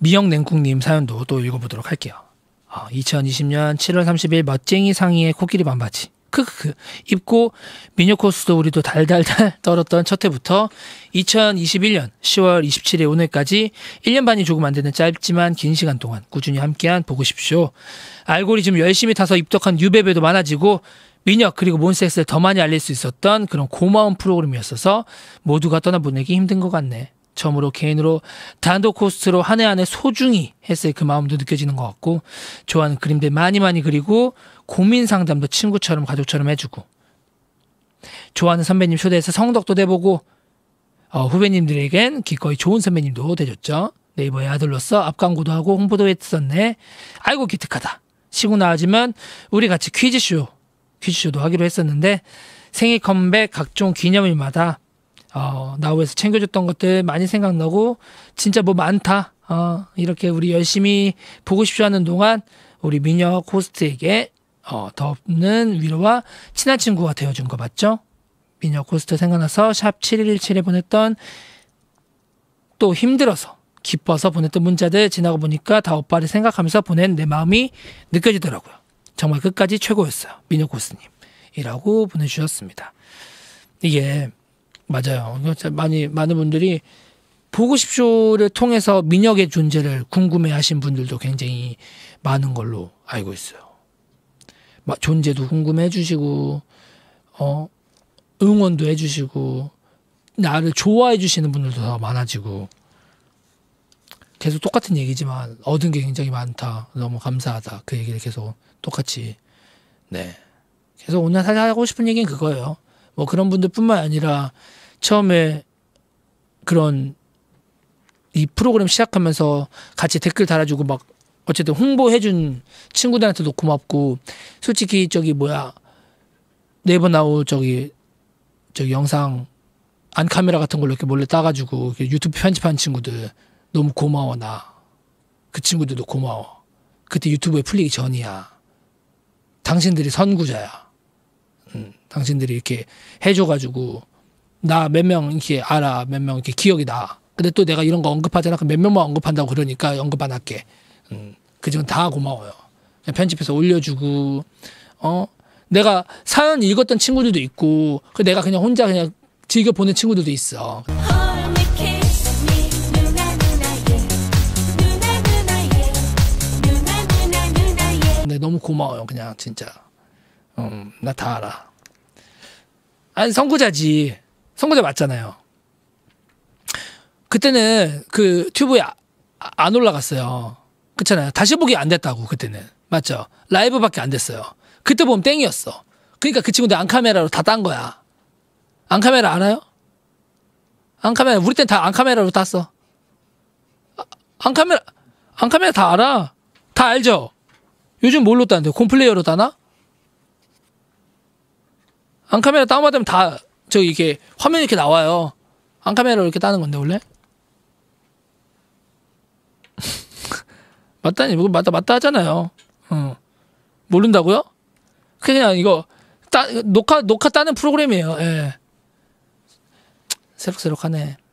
미영 냉국님 사연도 또 읽어보도록 할게요. 어, 2020년 7월 30일 멋쟁이 상의의 코끼리 반바지. 크크크 입고 미녀 코스도 우리도 달달달 떨었던 첫 해부터 2021년 10월 27일 오늘까지 1년 반이 조금 안 되는 짧지만 긴 시간 동안 꾸준히 함께한 보고십쇼 알고리즘 열심히 타서 입덕한 유배배도 많아지고 미녀 그리고 몬섹스를 스더 많이 알릴 수 있었던 그런 고마운 프로그램이었어서 모두가 떠나보내기 힘든 것 같네 처음으로 개인으로 단독 호스트로 한 해 한 해 소중히 했을 그 마음도 느껴지는 것 같고 좋아하는 그림들 많이 많이 그리고 고민 상담도 친구처럼 가족처럼 해주고 좋아하는 선배님 초대해서 성덕도 돼보고 어, 후배님들에겐 기꺼이 좋은 선배님도 돼줬죠. 네이버의 아들로서 앞광고도 하고 홍보도 했었네. 아이고 기특하다. 시고 나아지면 우리 같이 퀴즈쇼 퀴즈쇼도 하기로 했었는데 생일 컴백 각종 기념일마다 어, 나우에서 챙겨줬던 것들 많이 생각나고 진짜 뭐 많다. 어, 이렇게 우리 열심히 보고 싶어 하는 동안 우리 미녀 코스트에게 어, 더 없는 위로와 친한 친구가 되어준 거 맞죠? 미녀 코스트 생각나서 샵 7117에 보냈던 또 힘들어서 기뻐서 보냈던 문자들 지나고 보니까 다 오빠를 생각하면서 보낸 내 마음이 느껴지더라고요. 정말 끝까지 최고였어요. 미녀 코스님. 이라고 보내주셨습니다. 이게 맞아요. 많이 많은 분들이 보고싶쇼를 통해서 민혁의 존재를 궁금해하신 분들도 굉장히 많은 걸로 알고 있어요. 막 존재도 궁금해해주시고 어 응원도 해주시고 나를 좋아해주시는 분들도 더 많아지고 계속 똑같은 얘기지만 얻은 게 굉장히 많다. 너무 감사하다. 그 얘기를 계속 똑같이 네. 계속 오늘 사실 하고 싶은 얘기는 그거예요. 뭐 그런 분들뿐만 아니라 처음에 그런 이 프로그램 시작하면서 같이 댓글 달아주고 막 어쨌든 홍보해준 친구들한테도 고맙고 솔직히 저기 뭐야 네이버 나우 저기 저기 영상 안 카메라 같은 걸로 이렇게 몰래 따가지고 유튜브 편집한 친구들 너무 고마워 나 그 친구들도 고마워 그때 유튜브에 풀리기 전이야 당신들이 선구자야 당신들이 이렇게 해줘가지고 나 몇 명 이렇게 알아 몇 명 이렇게 기억이 나 근데 또 내가 이런 거 언급하잖아 그몇 명만 언급한다고 그러니까 언급 안 할게 음, 그지금 다 고마워요 편집해서 올려주고 어 내가 사연 읽었던 친구들도 있고 그 내가 그냥 혼자 그냥 즐겨 보는 친구들도 있어. 근데 너무 고마워요 그냥 진짜 음, 어, 나다 알아. 아니 선구자지. 선구자 맞잖아요. 그때는 그 튜브에 아, 안 올라갔어요. 그렇잖아요. 다시 보기 안 됐다고 그때는 맞죠. 라이브밖에 안 됐어요. 그때 보면 땡이었어. 그러니까 그 친구들 안카메라로 다 딴 거야. 안카메라 알아요? 안카메라 우리 땐 다 안카메라로 땄어. 아, 안카메라 안카메라 다 알아. 다 알죠. 요즘 뭘로 따는데? 콤플레이어로 따나? 안카메라 다운받으면 다 저 이게 화면 이렇게 나와요. 안카메라로 이렇게 따는 건데 원래? 맞다니 뭐 맞다 맞다 하잖아요. 어. 모른다고요? 그냥 이거 따, 녹화 녹화 따는 프로그램이에요. 예. 새록새록하네.